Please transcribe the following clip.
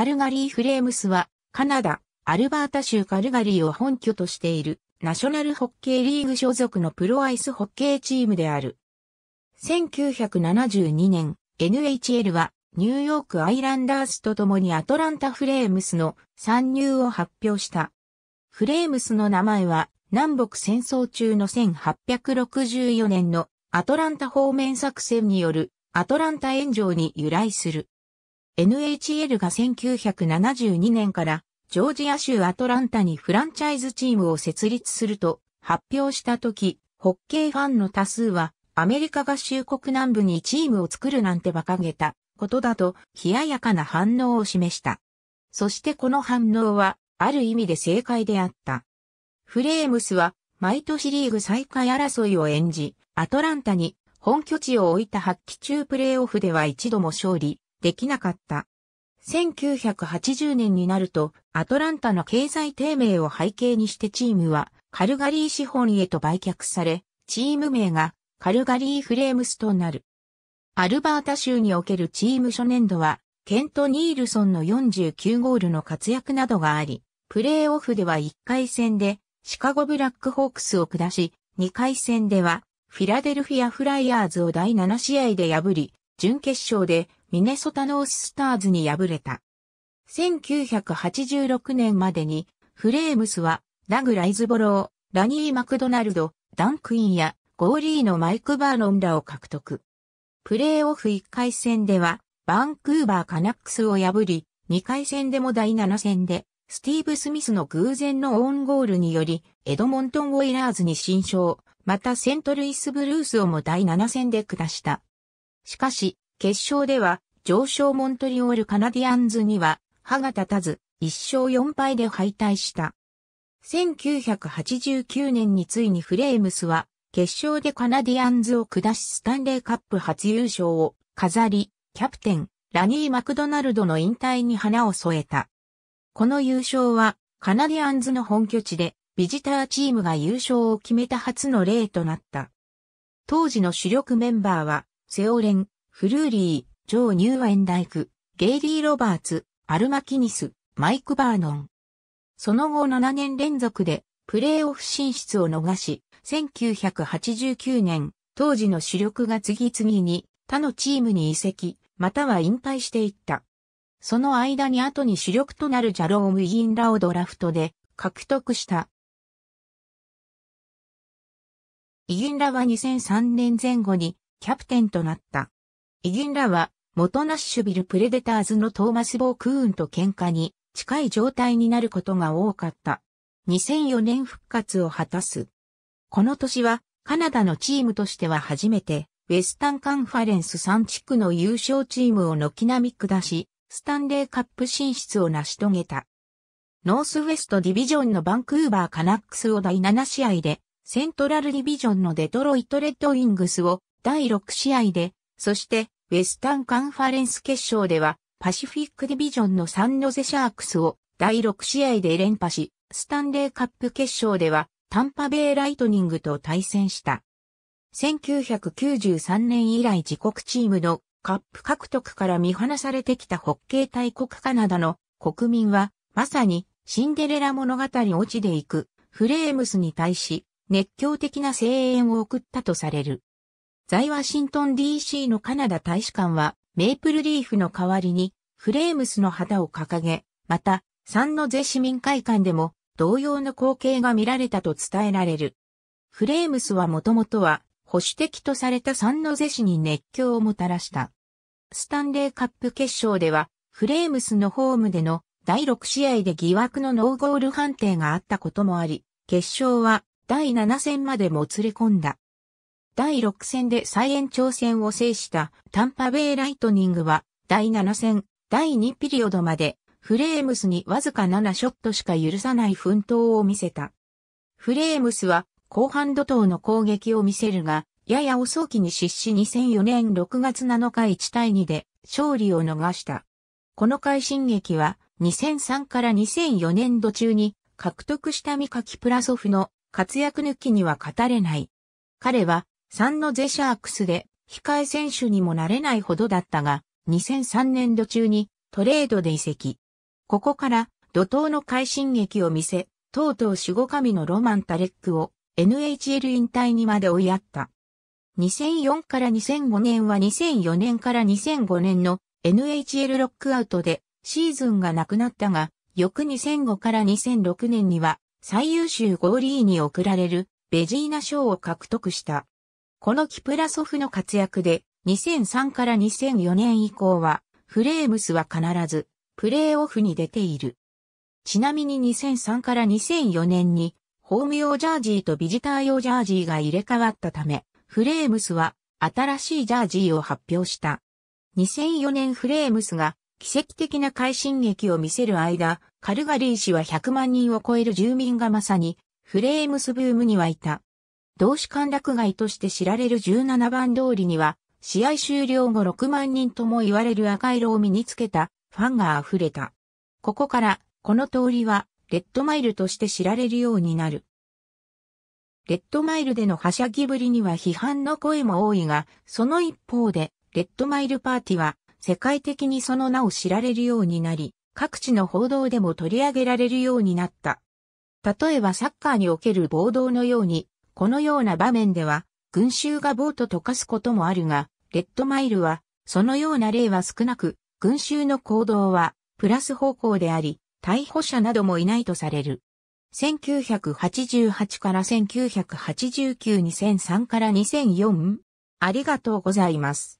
カルガリーフレームスは、カナダ、アルバータ州カルガリーを本拠としている、ナショナルホッケーリーグ所属のプロアイスホッケーチームである。1972年、NHL は、ニューヨークアイランダースと共にアトランタフレームスの参入を発表した。フレームスの名前は、南北戦争中の1864年のアトランタ方面作戦によるアトランタ炎上に由来する。NHL が1972年からジョージア州アトランタにフランチャイズチームを設立すると発表した時、ホッケーファンの多数はアメリカ合衆国南部にチームを作るなんて馬鹿げたことだと冷ややかな反応を示した。そしてこの反応はある意味で正解であった。フレームスは毎年リーグ再開争いを演じ、アトランタに本拠地を置いた発揮中プレーオフでは一度も勝利、できなかった。1980年になると、アトランタの経済低迷を背景にしてチームは、カルガリー資本へと売却され、チーム名が、カルガリーフレームスとなる。アルバータ州におけるチーム初年度は、ケント・ニールソンの49ゴールの活躍などがあり、プレーオフでは1回戦で、シカゴブラックホークスを下し、2回戦では、フィラデルフィア・フライヤーズを第7試合で破り、準決勝でミネソタノーススターズに敗れた。1986年までに、フレームスは、ラグ・ライズボロー、ラニー・マクドナルド、ダンクインや、ゴーリーのマイク・バーロンらを獲得。プレーオフ1回戦では、バンクーバー・カナックスを破り、2回戦でも第7戦で、スティーブ・スミスの偶然のオウンゴールにより、エドモントン・オイラーズに新勝、またセントルイス・ブルースをも第7戦で下した。しかし、決勝では、上昇モントリオールカナディアンズには、歯が立たず、1勝4敗で敗退した。1989年についにフレームスは、決勝でカナディアンズを下しスタンレーカップ初優勝を飾り、キャプテン、ラニー・マクドナルドの引退に花を添えた。この優勝は、カナディアンズの本拠地で、ビジターチームが優勝を決めた初の例となった。当時の主力メンバーは、セオレン、フルーリー、ジョー・ニューアエンダイク、ゲイリー・ロバーツ、アルマキニス、マイク・バーノン。その後7年連続でプレーオフ進出を逃し、1989年、当時の主力が次々に他のチームに移籍、または引退していった。その間に後に主力となるジャローム・イギンラをドラフトで獲得した。イギンラは2003年前後にキャプテンとなった。イギンらは、元ナッシュビルプレデターズのトーマス・ボークーンと喧嘩に近い状態になることが多かった。2004年復活を果たす。この年は、カナダのチームとしては初めて、ウェスタンカンファレンス3地区の優勝チームを軒並み下し、スタンレーカップ進出を成し遂げた。ノースウェストディビジョンのバンクーバーカナックスを第7試合で、セントラルディビジョンのデトロイトレッドウィングスを第6試合でそして、ウェスタンカンファレンス決勝では、パシフィックディビジョンのサンノゼシャークスを第6試合で連覇し、スタンレーカップ決勝では、タンパベイライトニングと対戦した。1993年以来自国チームのカップ獲得から見放されてきたホッケー大国カナダの国民は、まさにシンデレラ物語落ちでいくフレームスに対し熱狂的な声援を送ったとされる。在ワシントン DC のカナダ大使館は、メープルリーフの代わりに、フレームスの旗を掲げ、また、サンノゼ市民会館でも、同様の光景が見られたと伝えられる。フレームスはもともとは、保守的とされたサンノゼ市に熱狂をもたらした。スタンレーカップ決勝では、フレームスのホームでの第6試合で疑惑のノーゴール判定があったこともあり、決勝は第7戦までもつれ込んだ。第6戦で再延長戦を制したタンパベイライトニングは第7戦、第2ピリオドまでフレームスにわずか7ショットしか許さない奮闘を見せた。フレームスは後半怒涛の攻撃を見せるが、やや遅きに失し2004年6月7日1対2で勝利を逃した。この快進撃は2003から2004年度中に獲得した三垣プラソフの活躍抜きには語れない。彼はサンノゼシャークスで控え選手にもなれないほどだったが、2003年度中にトレードで移籍。ここから怒涛の快進撃を見せ、とうとう守護神のロマン・タレックを NHL 引退にまで追いやった。2004から2005年は2004年から2005年の NHL ロックアウトでシーズンがなくなったが、翌2005から2006年には最優秀ゴーリーに贈られるベジーナ賞を獲得した。このキプラソフの活躍で、2003から2004年以降は、フレームスは必ず、プレーオフに出ている。ちなみに2003から2004年に、ホーム用ジャージーとビジター用ジャージーが入れ替わったため、フレームスは新しいジャージーを発表した。2004年フレームスが奇跡的な快進撃を見せる間、カルガリー市は100万人を超える住民がまさにフレームスブームにはいた。同志歓楽街として知られる17番通りには、試合終了後6万人とも言われる赤色を身につけたファンが溢れた。ここから、この通りは、レッドマイルとして知られるようになる。レッドマイルでのはしゃぎぶりには批判の声も多いが、その一方で、レッドマイルパーティは、世界的にその名を知られるようになり、各地の報道でも取り上げられるようになった。例えばサッカーにおける暴動のように、このような場面では、群衆がボート溶かすこともあるが、レッドマイルは、そのような例は少なく、群衆の行動は、プラス方向であり、逮捕者などもいないとされる。1988から1989、2003から2004。ありがとうございます。